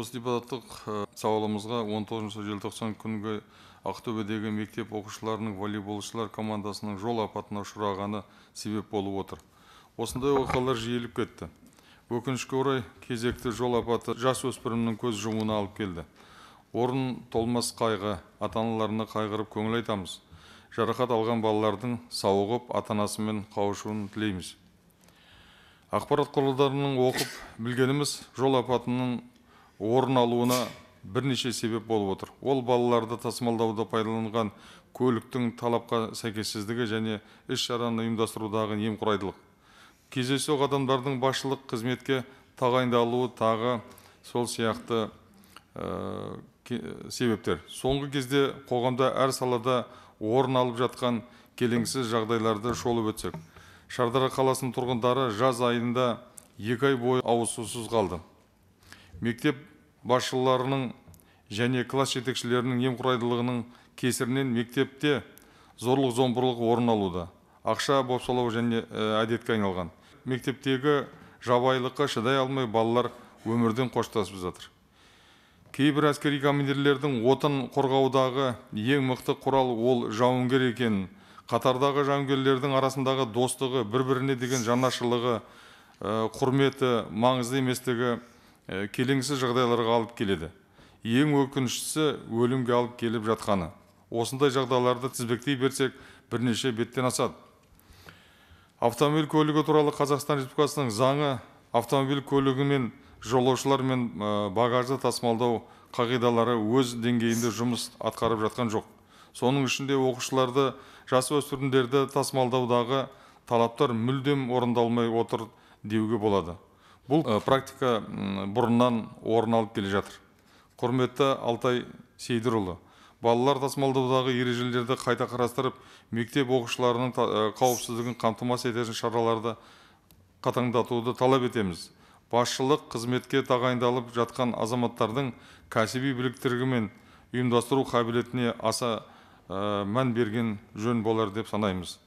осы депутаттық ы э, сауалымызға он тоғызыншы желтоқсан күнгі ақтөбедегі мектеп оқушыларының волейболшылар командасының жол апатына ұшырағаны себеп болып отыр осындай оқиғалар жиілеп кетті өкінішке орай кезекті жол апаты жас өспірімнің көз жұмуына алып келді орын толмас қайғы ата аналарына қайғырып көңіл айтамыз жарақат алған балалардың сауығып ата анасымен қауышуын тілейміз ақпарат құралдарының оқып білгеніміз жол апатының орын алуына бірнеше себеп болып отыр ол балаларды тасымалдауда пайдаланған көліктің талапқа сәйкессіздігі және іс шараны ұйымдастырудағы немқұрайдылық кездейсоқ адамдардың басшылық қызметке тағайындалуы тағы сол сияқты э, себептер соңғы кезде қоғамда әр салада орын алып жатқан келеңсіз жағдайларды шолып өтсек шардара қаласының тұрғындары жаз айында екі ай бойы ауызсусыз қалды мектеп басшыларының және класс жетекшілерінің немқұрайдылығының кесірінен мектепте зорлық зомбылық орын алуда ақша бопсалау және і әдетке айналған мектептегі жабайылыққа шыдай алмай балалар өмірден қоштасып жатыр кейбір әскери командирлердің отан қорғаудағы ең мықты құрал ол жауынгер екенін қатардағы жауынгерлердің арасындағы достығы бір біріне деген жанашырлығы құрметі маңызды еместігі і э, келеңсіз жағдайларға алып келеді ең өкініштісі өлімге алып келіп жатқаны осындай жағдайларды тізбектей берсек бірнеше беттен асады автомобиль көлігі туралы қазақстан республикасының заңы автомобиль көлігі мен жолаушылар мен э, багажды тасымалдау қағидалары өз деңгейінде жұмыс атқарып жатқан жоқ соның ішінде оқушыларды жасөспірімдерді тасымалдаудағы талаптар мүлдем орындалмай отыр деуге болады бұл э, практика бұрыннан орын алып келе жатыр құрметті алтай сейдірұлы балалар тасымалдаудағы ережелерді қайта қарастырып мектеп оқушыларының э, қауіпсіздігін қамтамасыз ететін шараларды қатаңдатуды талап етеміз басшылық қызметке тағайындалып жатқан азаматтардың кәсіби біліктілігі мен ұйымдастыру қабілетіне аса ә, мән берген жөн болар деп санаймыз